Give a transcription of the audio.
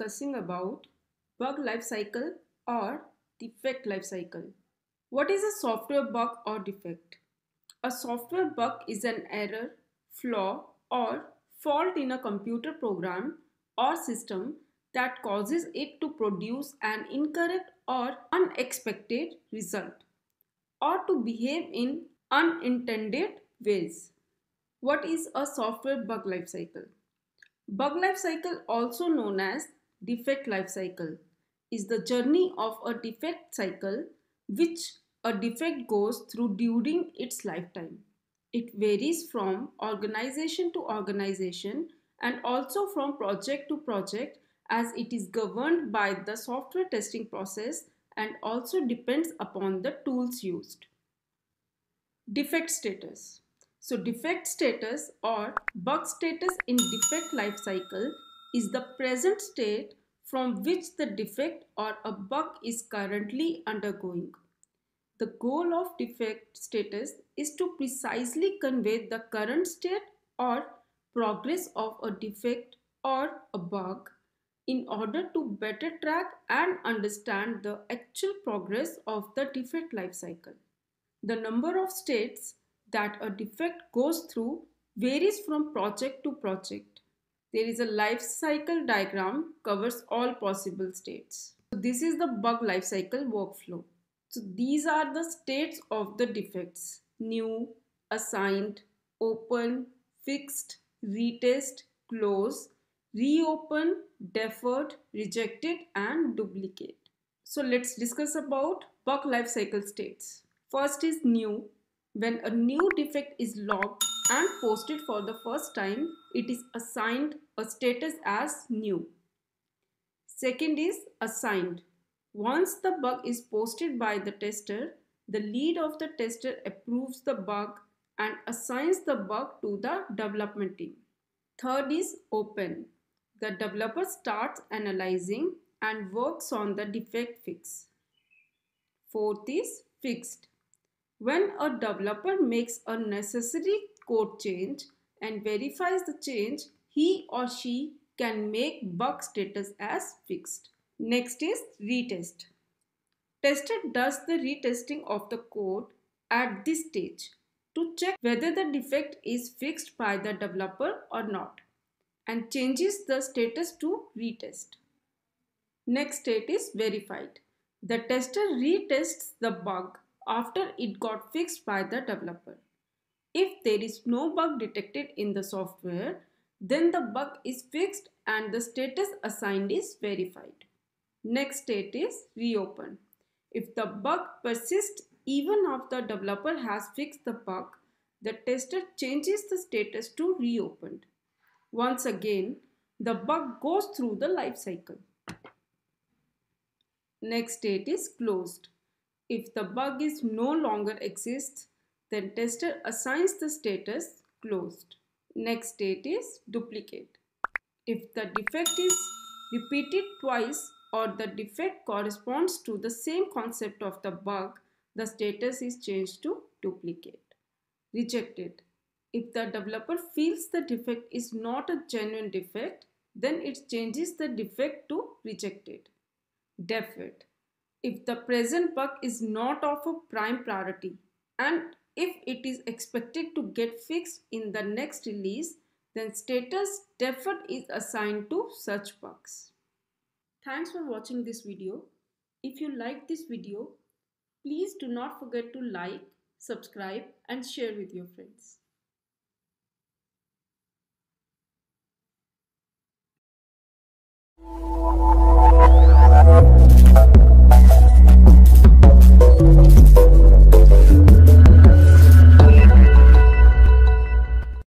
discussing about bug life cycle or defect life cycle. What is a software bug or defect? A software bug is an error, flaw or fault in a computer program or system that causes it to produce an incorrect or unexpected result or to behave in unintended ways. What is a software bug life cycle? Bug life cycle also known as defect life cycle is the journey of a defect cycle which a defect goes through during its lifetime. It varies from organization to organization and also from project to project as it is governed by the software testing process and also depends upon the tools used. Defect status. So defect status or bug status in defect life cycle is the present state from which the defect or a bug is currently undergoing. The goal of defect status is to precisely convey the current state or progress of a defect or a bug in order to better track and understand the actual progress of the defect lifecycle. The number of states that a defect goes through varies from project to project there is a life cycle diagram covers all possible states. So this is the bug life cycle workflow. So these are the states of the defects. New, assigned, open, fixed, retest, close, reopen, deferred, rejected and duplicate. So let's discuss about bug life cycle states. First is new. When a new defect is logged, and posted for the first time, it is assigned a status as new. Second is assigned. Once the bug is posted by the tester, the lead of the tester approves the bug and assigns the bug to the development team. Third is open. The developer starts analyzing and works on the defect fix. Fourth is fixed. When a developer makes a necessary code change and verifies the change, he or she can make bug status as fixed. Next is retest. Tester does the retesting of the code at this stage to check whether the defect is fixed by the developer or not and changes the status to retest. Next state is verified. The tester retests the bug after it got fixed by the developer. If there is no bug detected in the software, then the bug is fixed and the status assigned is verified. Next state is reopen. If the bug persists even after developer has fixed the bug, the tester changes the status to reopened. Once again, the bug goes through the life cycle. Next state is closed. If the bug is no longer exists, then tester assigns the status closed. Next state is duplicate. If the defect is repeated twice or the defect corresponds to the same concept of the bug, the status is changed to duplicate. Rejected. If the developer feels the defect is not a genuine defect, then it changes the defect to rejected. Deferred if the present bug is not of a prime priority and if it is expected to get fixed in the next release, then status deferred is assigned to such bugs. Thanks for watching this video. If you like this video, please do not forget to like, subscribe and share with your friends. Thank you.